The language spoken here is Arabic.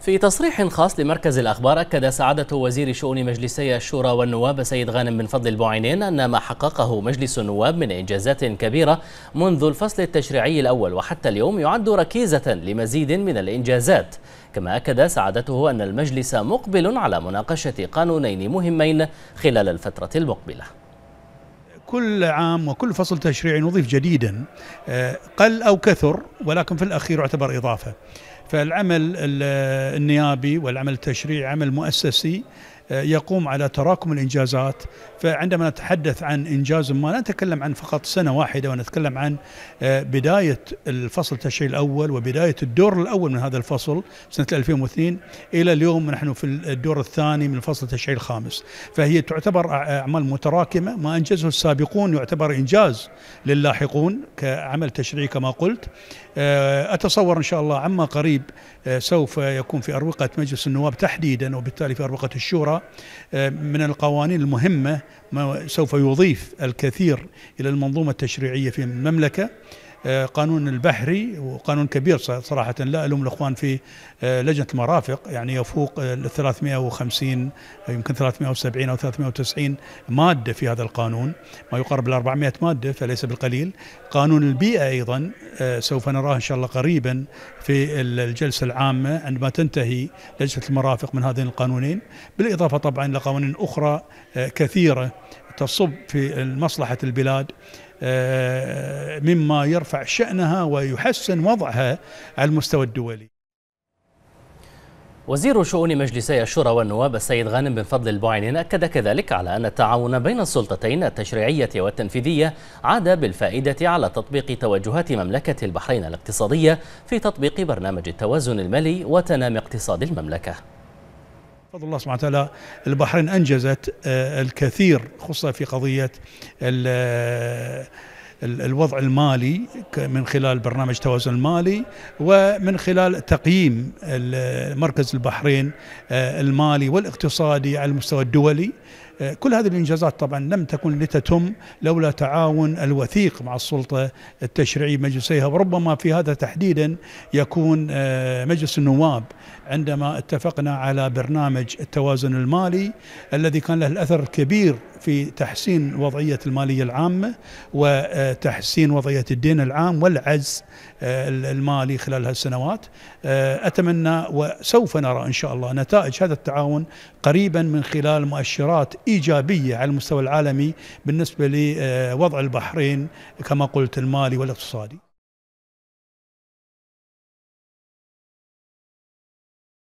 في تصريح خاص لمركز الأخبار أكد سعادة وزير شؤون مجلسي الشورى والنواب سيد غانم بن فضل البوعينين أن ما حققه مجلس النواب من إنجازات كبيرة منذ الفصل التشريعي الأول وحتى اليوم يعد ركيزة لمزيد من الإنجازات كما أكد سعادته أن المجلس مقبل على مناقشة قانونين مهمين خلال الفترة المقبلة كل عام وكل فصل تشريعي نضيف جديدا آه، قل أو كثر ولكن في الأخير يعتبر إضافة فالعمل النيابي والعمل التشريعي عمل مؤسسي آه، يقوم على تراكم الانجازات فعندما نتحدث عن انجاز ما لا نتكلم عن فقط سنه واحده ونتكلم عن آه، بدايه الفصل التشريعي الاول وبدايه الدور الاول من هذا الفصل سنه 2002 الى اليوم نحن في الدور الثاني من الفصل التشريعي الخامس فهي تعتبر آه، اعمال متراكمه ما انجزه السابقون يعتبر انجاز للاحقون كعمل تشريعي كما قلت آه، أتصور إن شاء الله عما قريب آه، سوف يكون في أروقة مجلس النواب تحديدا وبالتالي في أروقة الشورى آه، من القوانين المهمة ما سوف يضيف الكثير إلى المنظومة التشريعية في المملكة آه، قانون البحري وقانون كبير صراحة لا ألوم الأخوان في آه، لجنة المرافق يعني يفوق ال 350 يمكن 370 أو 390 مادة في هذا القانون ما يقرب ال 400 مادة فليس بالقليل قانون البيئة أيضا آه، سوف نراه إن شاء الله قريبا في الجلسة العامة عندما تنتهي لجنة المرافق من هذين القانونين بالإضافة طبعا لقوانين أخرى كثيرة تصب في مصلحة البلاد مما يرفع شأنها ويحسن وضعها على المستوى الدولي وزير شؤون مجلسي الشورى والنواب السيد غانم بن فضل البعينين أكد كذلك على أن التعاون بين السلطتين التشريعية والتنفيذية عاد بالفائدة على تطبيق توجهات مملكة البحرين الاقتصادية في تطبيق برنامج التوازن المالي وتنامي اقتصاد المملكة بفضل الله سبحانه وتعالى البحرين انجزت آه، الكثير خصوصا في قضيه الوضع المالي من خلال برنامج التوازن المالي ومن خلال تقييم مركز البحرين آه، المالي والاقتصادي على المستوى الدولي كل هذه الإنجازات طبعا لم تكن لتتم لولا تعاون الوثيق مع السلطة التشريعية مجلسيها وربما في هذا تحديدا يكون آه، مجلس النواب عندما اتفقنا على برنامج التوازن المالي الذي كان له الأثر الكبير في تحسين وضعية المالية العامة وتحسين آه، وضعية الدين العام والعجز آه، المالي خلال هالسنوات أتمنى وسوف نرى إن شاء الله نتائج هذا التعاون قريبا من خلال مؤشرات إيجابية على المستوى العالمي بالنسبة لوضع البحرين كما قلت المالي والاقتصادي